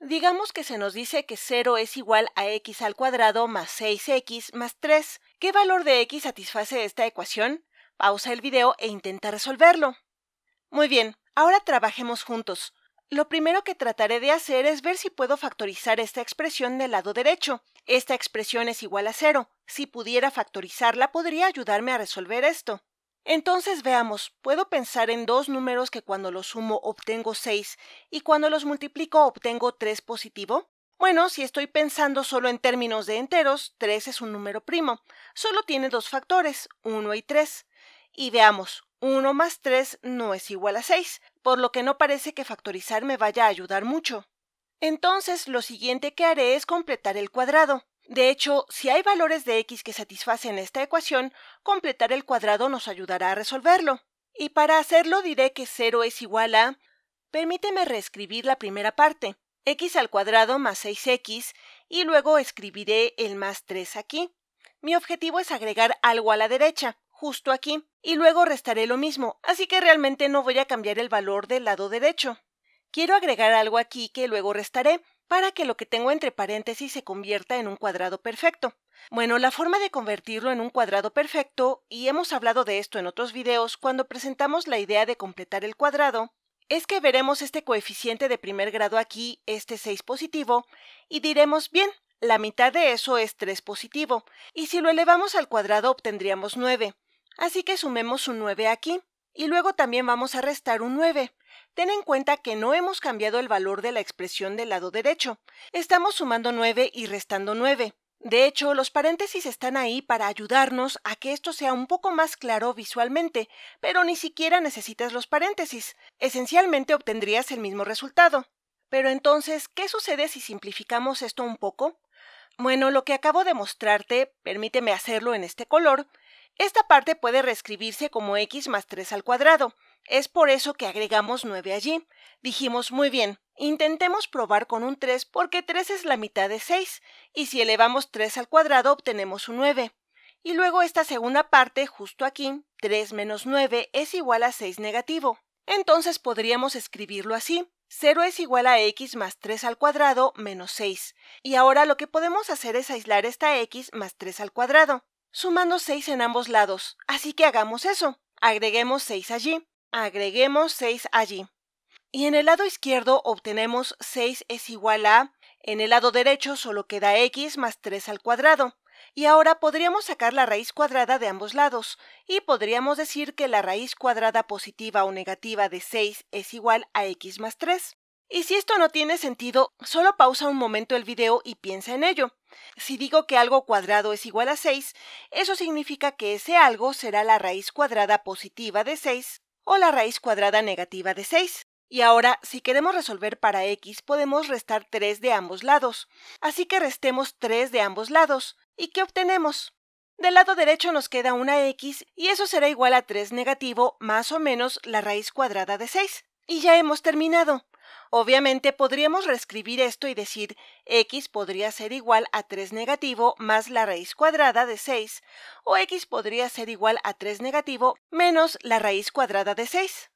Digamos que se nos dice que 0 es igual a x al cuadrado más 6x más 3. ¿Qué valor de x satisface esta ecuación? Pausa el video e intenta resolverlo. Muy bien, ahora trabajemos juntos. Lo primero que trataré de hacer es ver si puedo factorizar esta expresión del lado derecho. Esta expresión es igual a 0. Si pudiera factorizarla podría ayudarme a resolver esto. Entonces veamos, puedo pensar en dos números que cuando los sumo obtengo 6 y cuando los multiplico obtengo 3 positivo. Bueno, si estoy pensando solo en términos de enteros, 3 es un número primo. Solo tiene dos factores, 1 y 3. Y veamos, 1 más 3 no es igual a 6, por lo que no parece que factorizar me vaya a ayudar mucho. Entonces, lo siguiente que haré es completar el cuadrado. De hecho, si hay valores de x que satisfacen esta ecuación, completar el cuadrado nos ayudará a resolverlo. Y para hacerlo diré que 0 es igual a... Permíteme reescribir la primera parte, x al cuadrado más 6x, y luego escribiré el más 3 aquí. Mi objetivo es agregar algo a la derecha, justo aquí, y luego restaré lo mismo, así que realmente no voy a cambiar el valor del lado derecho. Quiero agregar algo aquí que luego restaré, para que lo que tengo entre paréntesis se convierta en un cuadrado perfecto. Bueno, la forma de convertirlo en un cuadrado perfecto, y hemos hablado de esto en otros videos cuando presentamos la idea de completar el cuadrado, es que veremos este coeficiente de primer grado aquí, este 6 positivo, y diremos, bien, la mitad de eso es 3 positivo, y si lo elevamos al cuadrado obtendríamos 9. Así que sumemos un 9 aquí y luego también vamos a restar un 9. Ten en cuenta que no hemos cambiado el valor de la expresión del lado derecho. Estamos sumando 9 y restando 9. De hecho, los paréntesis están ahí para ayudarnos a que esto sea un poco más claro visualmente, pero ni siquiera necesitas los paréntesis. Esencialmente obtendrías el mismo resultado. Pero entonces, ¿qué sucede si simplificamos esto un poco? Bueno, lo que acabo de mostrarte, permíteme hacerlo en este color, esta parte puede reescribirse como x más 3 al cuadrado. Es por eso que agregamos 9 allí. Dijimos, muy bien, intentemos probar con un 3 porque 3 es la mitad de 6, y si elevamos 3 al cuadrado obtenemos un 9. Y luego esta segunda parte, justo aquí, 3 menos 9 es igual a 6 negativo. Entonces podríamos escribirlo así. 0 es igual a x más 3 al cuadrado menos 6. Y ahora lo que podemos hacer es aislar esta x más 3 al cuadrado sumando 6 en ambos lados, así que hagamos eso. Agreguemos 6 allí, agreguemos 6 allí. Y en el lado izquierdo obtenemos 6 es igual a, en el lado derecho solo queda x más 3 al cuadrado. Y ahora podríamos sacar la raíz cuadrada de ambos lados, y podríamos decir que la raíz cuadrada positiva o negativa de 6 es igual a x más 3. Y si esto no tiene sentido, solo pausa un momento el video y piensa en ello. Si digo que algo cuadrado es igual a 6, eso significa que ese algo será la raíz cuadrada positiva de 6 o la raíz cuadrada negativa de 6. Y ahora, si queremos resolver para x, podemos restar 3 de ambos lados. Así que restemos 3 de ambos lados. ¿Y qué obtenemos? Del lado derecho nos queda una x y eso será igual a 3 negativo más o menos la raíz cuadrada de 6. Y ya hemos terminado. Obviamente podríamos reescribir esto y decir x podría ser igual a 3 negativo más la raíz cuadrada de 6 o x podría ser igual a 3 negativo menos la raíz cuadrada de 6.